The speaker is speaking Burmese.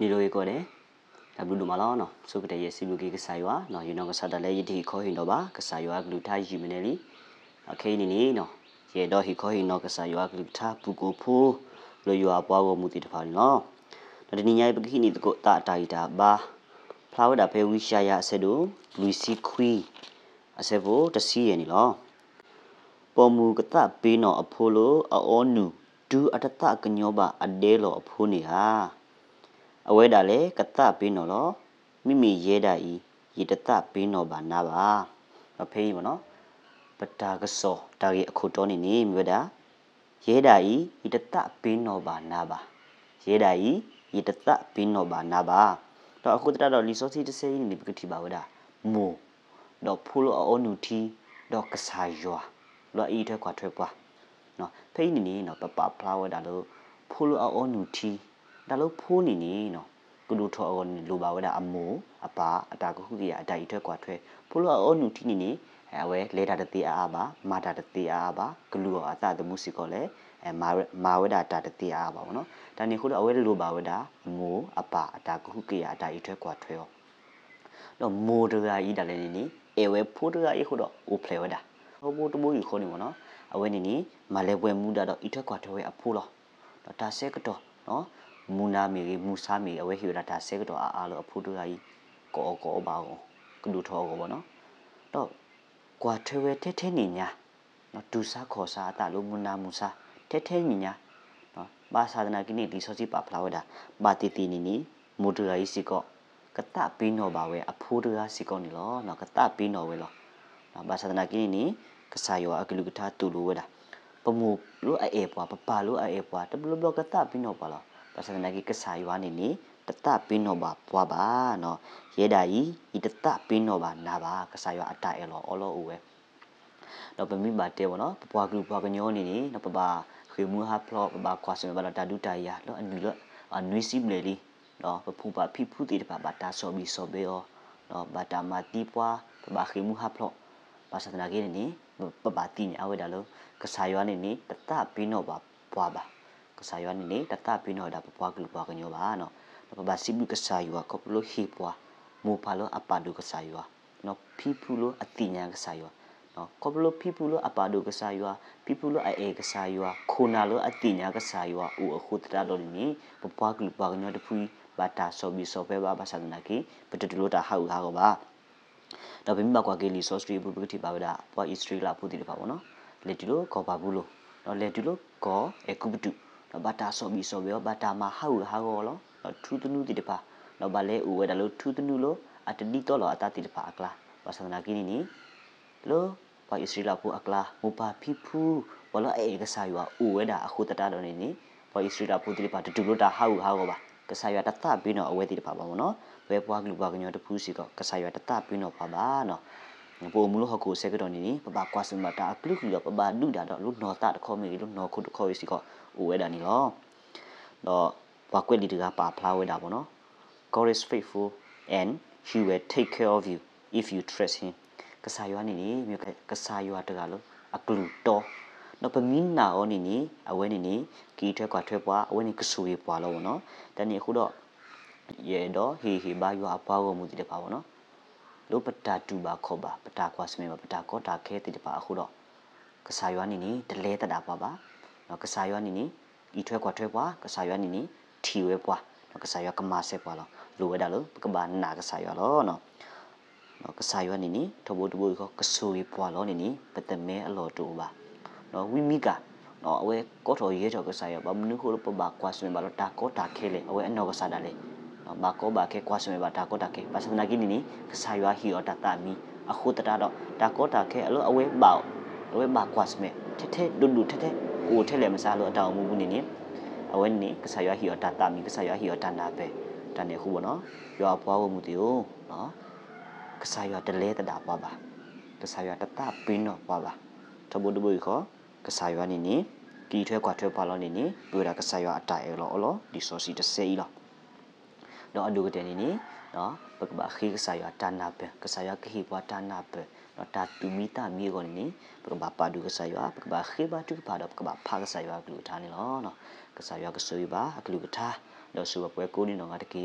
နီလိုကိုလေဒါဘလူးလိုမလာနော်စုကတဲ့ရစီလူကီကဆာယောနော်ယူနောကဆာတလဲယတိခေါ်ဟင်တော့ပါကဆာယောဂလူထားယီမနေလီအခဲနီနီနော်ရေတော့ဟီခေါ်ဟင်နော်ကဆာယောဂလူထားပူကိုဖိုးလိုယောပွားကိုမူတီတဖာနော်ဒါတနီညာပခိနီတကိုတာတာတာပါဖလာဝဒါဖဲဝီရှာယာအဆက်တို့လူစီခွီအဆက်ဖို့တစီရနေလောပေါ်မူကတပေးနော်အဖိုးလိုအောနူဒူအတတကညောပါအဒဲလောအဖိုးနေဟာအဝဲတာလေကတပေးနော်လောမိမိရဲတာဤရေတတပေးနော်ပါနာပါမဖေးကြီးပေါ့နော်ပတာကစောဒါကြီးအခုတော်နေနေမြွတာရဲတာဤရေတတပေးနော်ပါနာပါရဲတာဤရေတတပေးနော်ပါနာပါတော့အခုတတတော့လီဆိုစီတစေးနေပြီကတိပါဝဒါမူတော့ဖူလိုအောနူတီတော့ကစားရွာလောဤထွက်ခွာထွက်ကွာနော်ဖိနေနေနော်ပပဖလာဝဒါလို့ဖူလိုအောနူတီဒါလို့ဖိုးနေနေနော်ကလူထော်အော်လိုပါဝဲတာအမိုးအပါအတာကခုကြီးအတာဤထွက်ကွာထွက်ဖိုးလို့အော်နူတီနေနေအဝဲလေတာတတိအားပါမာတာတတိအားပါဂလူရောအသတမှုစီကောလည်းအမာမာဝဲတာတာတတိအားပါဘောနော်ဒါနေခုလိုအဝဲလိုပါဝဲတာမိုးအပါအတာကခုကေအတာဤထွက်ကွာထွဲရောတော့မိုးတရာဤတယ်နေနေအဝဲဖိုးတရာဤခုတော့အိုဖလေဝဲတာဟိုမိုးတမိုးဤခေါ်နေဘောနော်အဝဲနေနေမလဲပွဲမှုတာတော့ဤထွက်ကွာထွဲအဖိုးလောတော့တာဆဲကတော့နော်မူနာမီရီမူဆာမီအဝဲဟီရတာဆဲကတော့အားလို့အဖိုးတို့ကကြီးကောကောပါအောင်ကလူထောကောပေါ့နော်တော့ကွာထွေဝဲထဲထဲနေညာနော်ဒူစာခေါ်စာအတလို့မူနာမူစာထဲထဲနေညာနော်ဘာသာဒနာကိနေဒီဆိုစီပါဖလာဝဒဘာတီတီနီနီမူဒူရာကြီးစီကောကတပင်းတော်ပါဝဲအဖိုးတို့ကစီကောနေလောနော်ကတပင်းတော်ဝဲလောနော်ဘာသာဒနာကိနေနီကဆာယောအကလူကထာတူလိုဝဲတာပမူလို့အဲပွားပပါလို့အဲပွားတဘလဘလကတပင်းတော်ပါလောပသနာကိကဆာယောနိနိတတပင်းနောဘာဘွားပါနော်ရဲတာကြီးဤတတပင်းနောဘာနာဘာကဆာယောအတအဲလောအောလောဦးဝဲတော့ပမိပါတဲဘောနော်ဘွားကလူဘွားကညောနေနေတော့ပပါခေမူဟာဖလော့ပပါခွာစမဘလာတာဒူတာယာလောအနူလောအနွိစီမလေလီနော်ပဖူပါဖိဖူတီတပါပါတာဆောဘီဆောဘေယောနော်ဘာတာမာတီပွားပပါခေမူဟာဖလော့ပါစတနာကိနေနေပပါတိညာဝဲတာလောကဆာယောနေနေတတပင်းနောဘာဘွားပါကစားယောနိနေတတပိနောဒါပပွားကလူပွားကညောပါနော်ပပစီဘူးကစားယောကပလိုဟေပွားမူပါလိုအပါဒုကစားယောနော်ဖီပူလိုအတိညာကစားယောနော်ကပလိုဖီပူလိုအပါဒုကစားယောဖီပူလိုအေကစားယောခိုနာလိုအတိညာကစားယောဥအခုတရတော်နိပပွားကလူပွားကညောတဖူဘာတာဆိုဘီဆိုပဲဘာဘာသာနာကိပတတလိုတာဟောက်ဟာကောပါတော့ဘင်းမကွာကေလီဆိုစထရီဘူဘူတိပါဗလာပွားအစ်စထရီလာပူတိတပါဘောနော်လေတူလိုကောပါဘူးလို့နော်လေတူလိုကောအကူပတူတော့ဘာတာဆိုပြီးဆိုပြီးဘာတာမှာဟာဟာကောလောတော့ထူးတနူးတိတပါတော့ဘာလဲဦးဝဲဒါလို့ထူးတနူးလို့အတတိတော်လောအတတိတပါအကလာဘာသနာကိနီနီလို့ဘာဣစရီလာဖူအကလာမူပါဖီဖူဘလောအေကဆာယွာဦးဝဲဒါအခုတတတော်နေနီဘာဣစရီလာဖူတိတပါတူလို့တာဟာဟာကောပါကဆာယွာတတပြီးတော့အဝဲတိတပါပါမနော်ဘဲပွားကလူပါကညောတဖူးစီကောကဆာယွာတတပြီးတော့ပါပါနော်ပိုမူလို့ဟခုဆေကတော့နီပပကွာစမတာကလုကလပပဒူဒါတော့လူနော်တာတခေါမေလူနော်ခုတခေါစီကောအိုဝဲတာနီလောတော့ဘာကွက်လီတကပါဖလာဝဲတာပေါ့နော် God is faithful and he will take care of you if you trust him ကစားရွာနေနေမြို့ကစားရွာတကလို့အကလူတော့တော့ပမင်းနာအောနေနေအဝဲနေနေကီထွက်ကွာထွက်ပွားအဝဲနေကဆူရပွားလို့ပေါ့နော်တနေ့ခုတော့ရေတော့ဟေဟေဘာရွာပွားကိုမူတည်တပါပေါ့နော်လောပတာတူပါခောပါပတာကွာစမေပါပတာကောတာခဲတိတပါအခုတော့ကစားရွာနေနေတလဲတတာပါပါနော်ကစားရွာနေနေဤထွက်ကွာထွက်ကွာကစားရွာနေနေထီဝဲပွားနော်ကစားရွာကမဆက်ပွားလောလိုဝဲတာလို့ကဘာနာကစားရွာလောနော်နော်ကစားရွာနေနေထဘိုးတဘိုးကိုကဆူလေးပွားလောနေနေပတမဲအလော်တူပါနော်ဝီမီကာနော်အဝဲကောတော်ရဲတော်ကစားရွာဘာမနုခိုးလို့ပဘာကွာစမေပါလို့တာကောတာခဲလေအဝဲအနော်ကစားတာလေ bako bake kwasme ba dako take pasmana gini ni kesaywa hiyo tatami aku tata do dako take lo awe bao awe ba kwasme tete dudu tete u tele masalo ataw mu bu ni ni awe ni kesaywa hiyo tatami kesaywa hiyo tanda be tanda ku bo no yo apwa wo mu ti o no kesaywa tele tada pa ba kesaywa tata pin no pa ba thobo dubu ko kesaywa ni ni ဒီထွဲกว่าထွဲပါလောနေနေတွေ့တာကဆာရွာအတိုင်လောအလောဒီဆိုစီတဆေးလောတော့အဒုကတဲ့နီနီနော်ပကဘာခိကဆာယတာနာပကဆာယခိပဝတာနာပနော်တာတူမီတာမီကိုနီပကဘာပါဒုကဆာယပကဘာခိဘာတုပါတော့ပကဘာဖာကဆာယကလူထာနီလောနော်ကဆာယကဆွေဘာကလူကထာတော့ဆူဘပွဲကိုနီနော်ငါတကေ